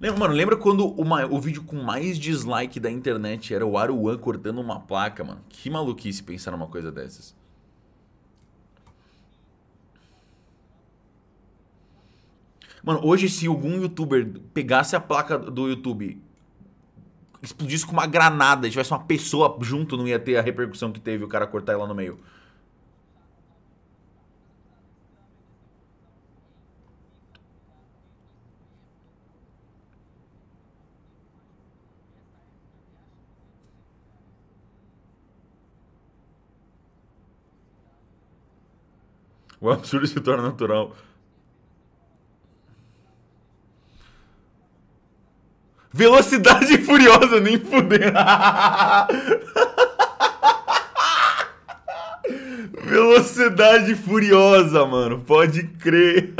Lembra, mano, lembra quando uma, o vídeo com mais dislike da internet era o Aruan cortando uma placa, mano? Que maluquice pensar numa coisa dessas. Mano, hoje se algum youtuber pegasse a placa do YouTube, explodisse com uma granada e tivesse uma pessoa junto, não ia ter a repercussão que teve o cara cortar ela no meio. O absurdo se torna natural. Velocidade furiosa, nem fuder. Velocidade furiosa, mano. Pode crer.